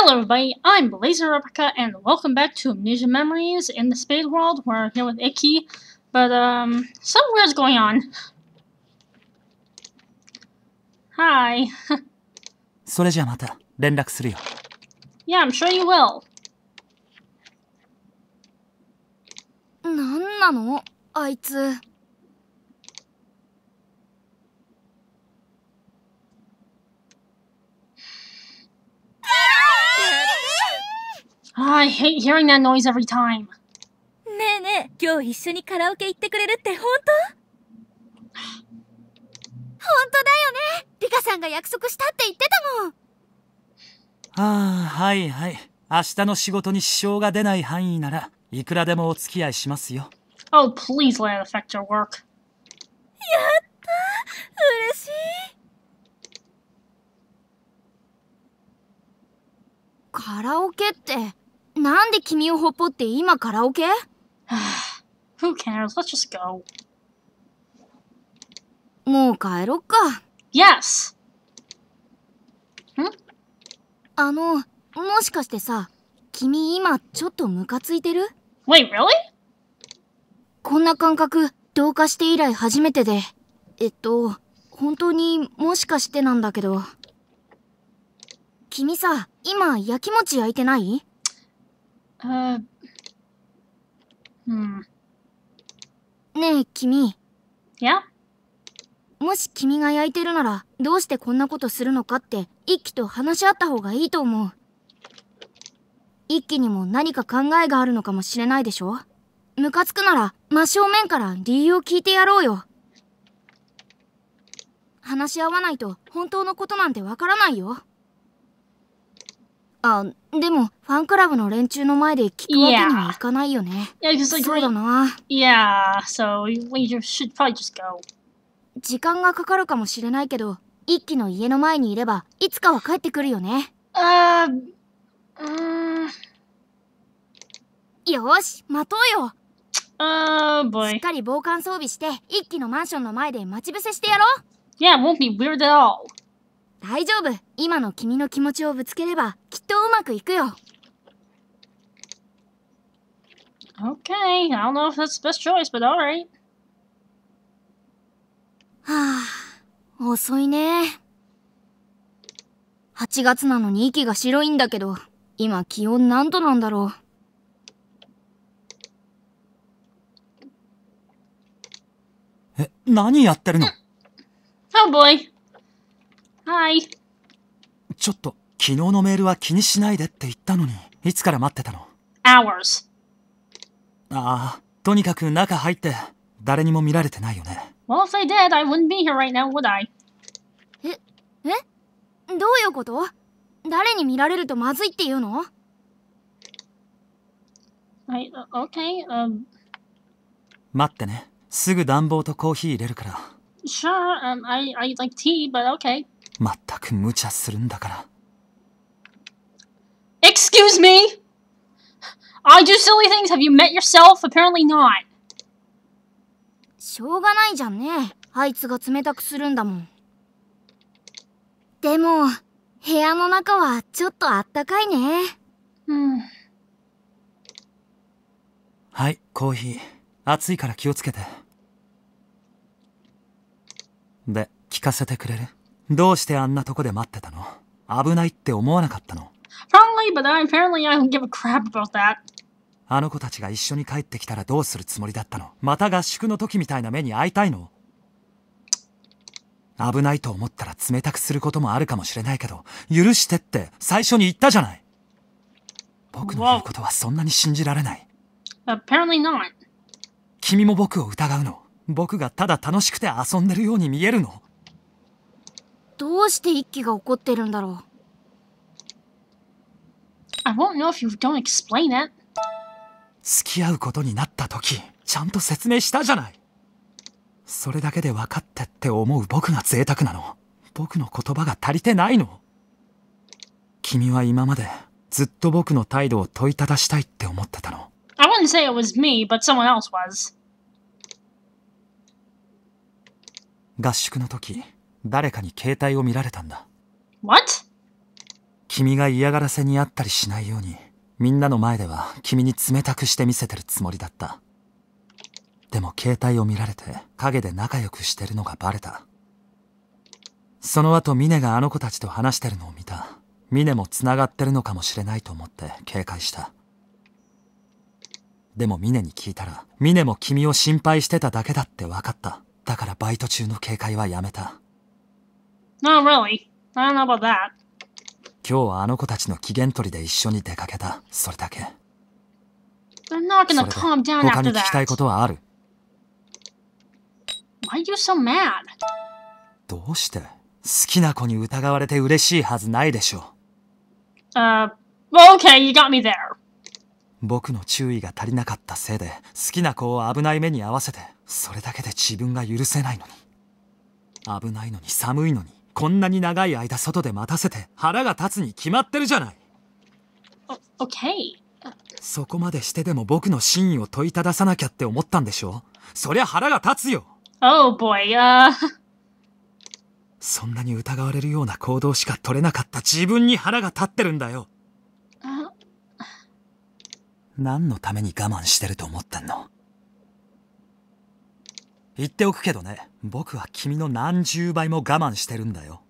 Hello everybody, I'm Blazer Replica, and welcome back to Amnesia Memories in the Spade World. We're here with Icky, but, um, something weird's going on. Hi. yeah, I'm sure you will. なんなのあいつ。I hate hearing that noise every time. ねえねえ、今日一緒にカラオケ行ってくれるって本当 本当だよねリカさんが約束したって言ってたもんああ、はいはい。明日の仕事に支障が出ない範囲なら、いくらでもお付き合いしますよ。Oh, please let it affect your work. やった嬉しいカラオケってなんで君をほっぽって今カラオケ ?Who cares? Let's just go. もう帰ろっか。Yes! んあの、もしかしてさ、君今ちょっとムカついてる ?Wait, really? こんな感覚、同化して以来初めてで。えっと、本当にもしかしてなんだけど。君さ、今焼き餅焼いてないうんねえ君やもし君が焼いてるならどうしてこんなことするのかって一気と話し合った方がいいと思う一気にも何か考えがあるのかもしれないでしょムカつくなら真正面から理由を聞いてやろうよ話し合わないと本当のことなんてわからないよあ、でも、ファンクラブの連中の前で聞くわけにはいかないよね。Yeah, e a like, そうだな。Yeah, so we should probably just go. 時間がかかるかもしれないけど、一気の家の前にいれば、いつかは帰ってくるよね。あー、よし、待とうよ。boy. しっかり防寒装備して、一気のマンションの前で待ち伏せしてやろう。Yeah, it won't be weird at all. 大丈夫今の君の気持ちをぶつければきっとうまくいくよ Okay, I don't know if that's the best choice, but alright. はあ、遅いね。8月なのに息が白いんだけど、今気温何度なんだろう。え、何やってるの Oh boy. はいちょっと昨日のメールは気にしないでって言ったのにいつから待ってたの Hours ああとにかく中入って誰にも見られてないよね Well if I did I wouldn't be here right now would I ええどういうこと誰に見られるとまずいっていうの I, okay, um... 待ってねすぐ暖房とコーヒー入れるから Sure, um, I, I like tea, but okay まったく無茶するんだから。Excuse me! I do silly things. Have you met yourself? Apparently not. しょうがないじゃんね。あいつが冷たくするんだもん。でも、部屋の中はちょっとあったかいね。うん。はい、コーヒー。暑いから気をつけて。で、聞かせてくれるどうしてあんなとこで待ってたの危ないって思わなかったの Probably, but apparently I don't give a crap about that. あの子たちが一緒に帰ってきたらどうするつもりだったのまた合宿の時みたいな目に遭いたいの危ないと思ったら冷たくすることもあるかもしれないけど、許してって最初に言ったじゃない僕の言うことはそんなに信じられない。Apparently not. 君も僕を疑うの。僕がただ楽しくて遊んでるように見えるの。どうして一輝が起こってるんだろう I won't know if you don't explain it. 付き合うことになったとき、ちゃんと説明したじゃない。それだけで分かってって思う僕が贅沢なの。僕の言葉が足りてないの。君は今までずっと僕の態度を問いただしたいって思ってたの。I wouldn't say it was me, but someone else was. 合宿のとき、誰かに携帯を見られたんだ What? 君が嫌がらせにあったりしないようにみんなの前では君に冷たくして見せてるつもりだったでも携帯を見られて陰で仲良くしてるのがバレたその後峰があの子たちと話してるのを見た峰も繋がってるのかもしれないと思って警戒したでも峰に聞いたら峰も君を心配してただけだって分かっただからバイト中の警戒はやめた Not really. I don't know about that. 今日はあの子たちの機嫌取りて一緒に出かけたそれたけ they are you so mad? どうして好きな子に疑われて嬉しいはずないでしょう。Uh, well, okay, you got me there. 僕の注意が足りなかったせいで好きな子を危ない目に合わせてそれだけで自分が許せないのに危ないのに寒いのにこんなに長い間外で待たせて腹が立つに決まってるじゃない。o k そこまでしてでも僕の真意を問いたださなきゃって思ったんでしょそりゃ腹が立つよ。Oh boy, uh... そんなに疑われるような行動しか取れなかった自分に腹が立ってるんだよ。Uh... 何のために我慢してると思ってんの言っておくけどね僕は君の何十倍も我慢してるんだよ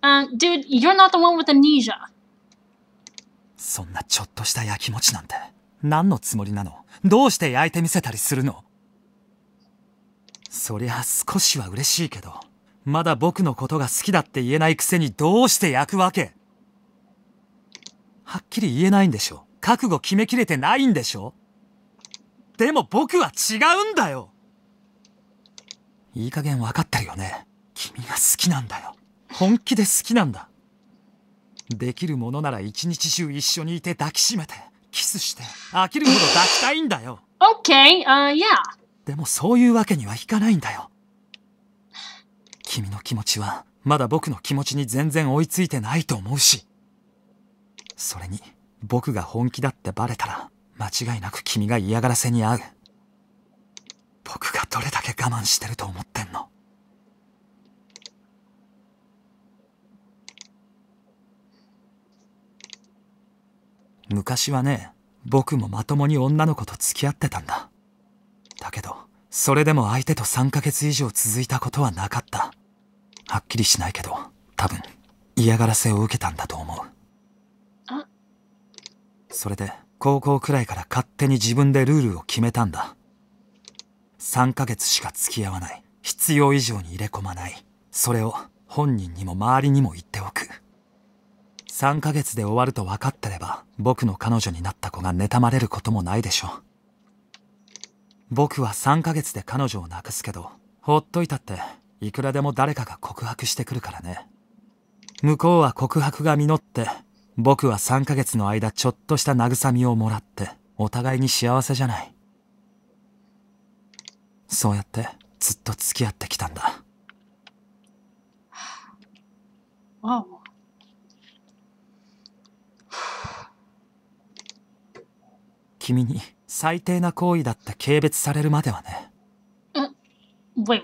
Uh, dude, you're not the one with amnesia. そんなちょっとしたやきもちなんて何のつもりなのどうして焼いてみせたりするのそりゃ少しは嬉しいけどまだ僕のことが好きだって言えないくせにどうして焼くわけはっきり言えないんでしょ覚悟決めきれてないんでしょでも僕は違うんだよいい加減分かってるよね君が好きなんだよ本気で好きなんだできるものなら一日中一緒にいて抱きしめてキスして飽きるほど抱きたいんだよ OK、uh, yeah でもそういうわけにはいかないんだよ君の気持ちはまだ僕の気持ちに全然追いついてないと思うしそれに僕が本気だってバレたら間違いなく君が嫌がらせに遭う僕がどれだけ我慢してると思ってんの昔はね僕もまともに女の子と付き合ってたんだだけどそれでも相手と3ヶ月以上続いたことはなかったはっきりしないけど多分嫌がらせを受けたんだと思うそれで高校くらいから勝手に自分でルールを決めたんだ3ヶ月しか付き合わない必要以上に入れ込まないそれを本人にも周りにも言っておく3ヶ月で終わると分かってれば僕の彼女になった子が妬まれることもないでしょう僕は3ヶ月で彼女をなくすけどほっといたっていくらでも誰かが告白してくるからね向こうは告白が実って僕は3ヶ月の間ちょっとした慰みをもらってお互いに幸せじゃないそうやってずっと付き合ってきたんだわお君に最低な行為だって軽蔑されるまではね。Wait,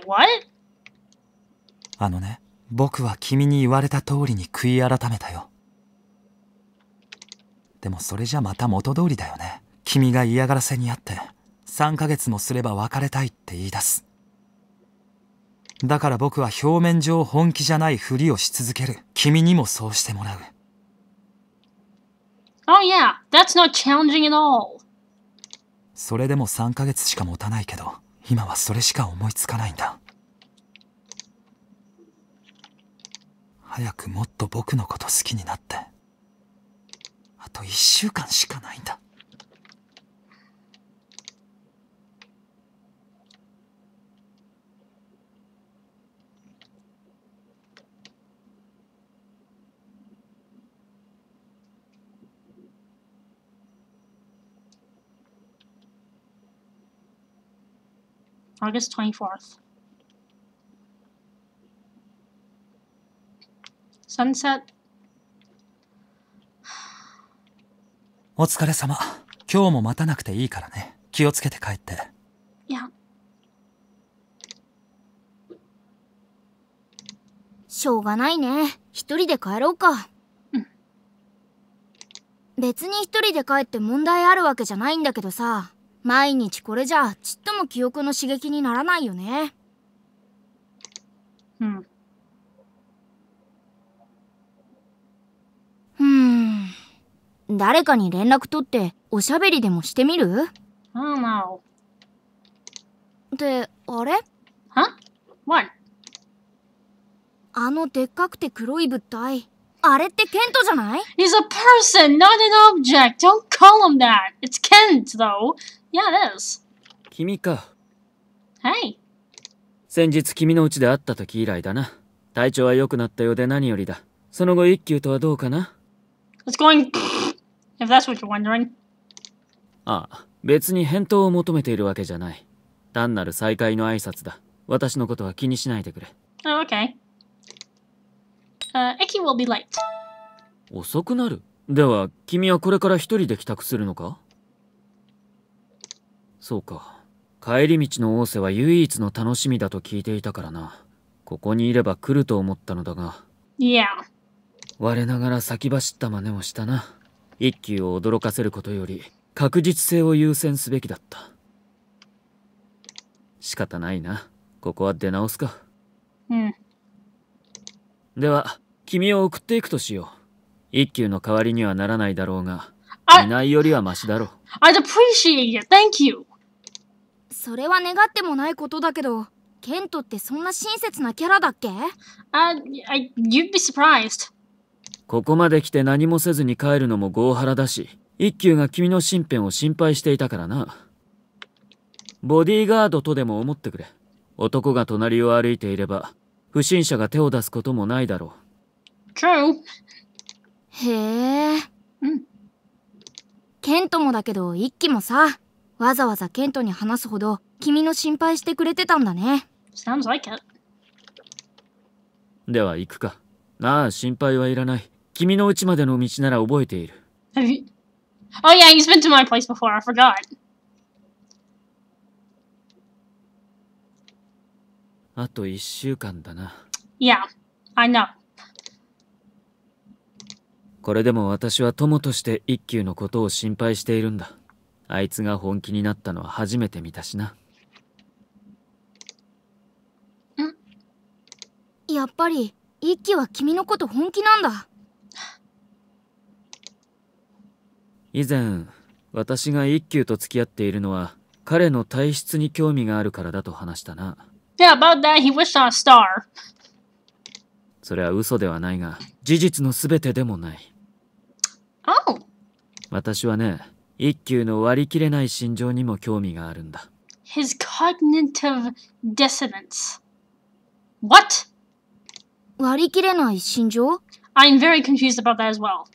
あのね、僕は君に言われた通りに悔い改めたよ。でもそれじゃまた元通りだよね。君が嫌がらせにあって。3ヶ月もすれば別れたいって言い出す。だから僕は表面上本気じゃないふりをし続ける。君にもそうしてもらう。Oh yeah, that's not challenging at all. それでも3ヶ月しか持たないけど、今はそれしか思いつかないんだ。早くもっと僕のこと好きになって。あと1週間しかないんだ。August 24th. Sunset. お疲れ様。今日も待たなくていいからね。気をつけて帰って。いや。しょうがないね。一人で帰ろうか。うん。別に一人で帰って問題あるわけじゃないんだけどさ。毎日これじゃちっとも記憶の刺激にならないよねうんうん誰かに連絡取っておしゃべりでもしてみるうんなであれは w い。あのでっかくて黒い物体あれってケントじゃない He's a person, not an object. Don't call him that. It's Kent, though. Yeah, it is. 君か。Hey. 先日君のうちで会った時以来だな。体調は良くなったようで何よりだ。その後一級とはどうかな It's going... If that's what you're wondering. ああ、別に返答を求めているわけじゃない。単なる再会の挨拶だ。私のことは気にしないでくれ。Oh, okay. Uh, e will be late. 遅くなるでは、君はこれから一人で帰宅するのかそうか。帰り道の大瀬は唯一の楽しみだと聞いていたからな。ここにいれば来ると思ったのだが。Yeah. 我ながら先走った真似をしたな。一級を驚かせることより、確実性を優先すべきだった。仕方ないな。ここは出直すか。うん。では、君を送っていくとしよう。一級の代わりにはならないだろうが、いないよりはマシだろう。i appreciate it. Thank you. それは願ってもないことだけど、ケントってそんな親切なキャラだっけ、uh, I, you'd be surprised. ここまで来て何もせずに帰るのも強腹だし、一休が君の身辺を心配していたからな。ボディーガードとでも思ってくれ。男が隣を歩いていれば、不審者が手を出すこともないだろう。True. へえ。うん。ケントもだけど、一気もさ、わざわざケントに話すほど、君の心配してくれてたんだね。Sounds like it. では行くか。ああ、心配はいらない。君の家までの道なら覚えている。Have you... Oh yeah, he's been to my place before, I forgot. あと一週間だな。Yeah, I know. これでも私は友として一休のことを心配しているんだあいつが本気になったのは初めて見たしなんやっぱり一休は君のこと本気なんだ以前私が一休と付き合っているのは彼の体質に興味があるからだと話したな Yeah, about that he wished on a star それは嘘ではないが事実の全てでもない私はね、一級の割り切れない心情にも興味があるんだ。His cognitive dissonance. What? 割り切れない心情 ?I'm very confused about that as well.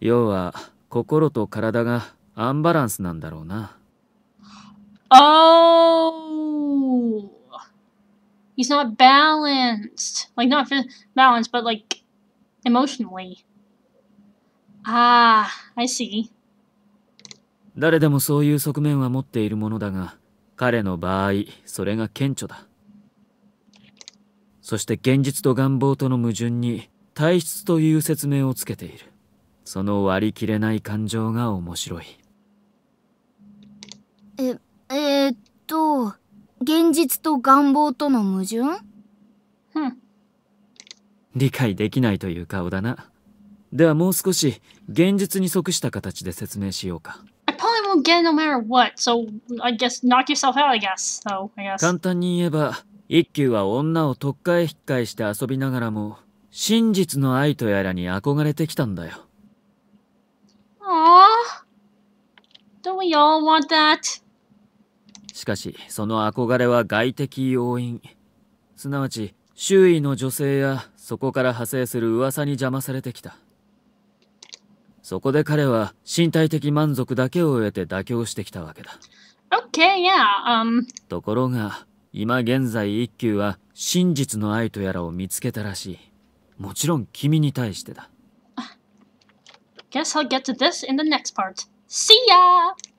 要は、心と体がアンバランスなんだろうな。Oh! He's not balanced. Like, not balanced, but like emotionally. ああ、I see. 誰でもそういう側面は持っているものだが、彼の場合、それが顕著だ。そして現実と願望との矛盾に体質という説明をつけている。その割り切れない感情が面白い。え、えー、っと、現実と願望との矛盾ん。理解できないという顔だな。ではもう少し現実に即した形で説明しようか。簡単に言えば、一休は女をとっかえひっかえして遊びながらも、真実の愛とやらに憧れてきたんだよ。ああ。Don't we しかし、その憧れは外的要因。すなわち、周囲の女性やそこから派生する噂に邪魔されてきた。そこで彼は身体的満足だけを得て妥協してきたわけだ。Okay, yeah, um... ところが、今現在一休は真実の愛とやらを見つけたらしい。もちろん君に対してだ。Guess I'll get to this in the next part. See ya!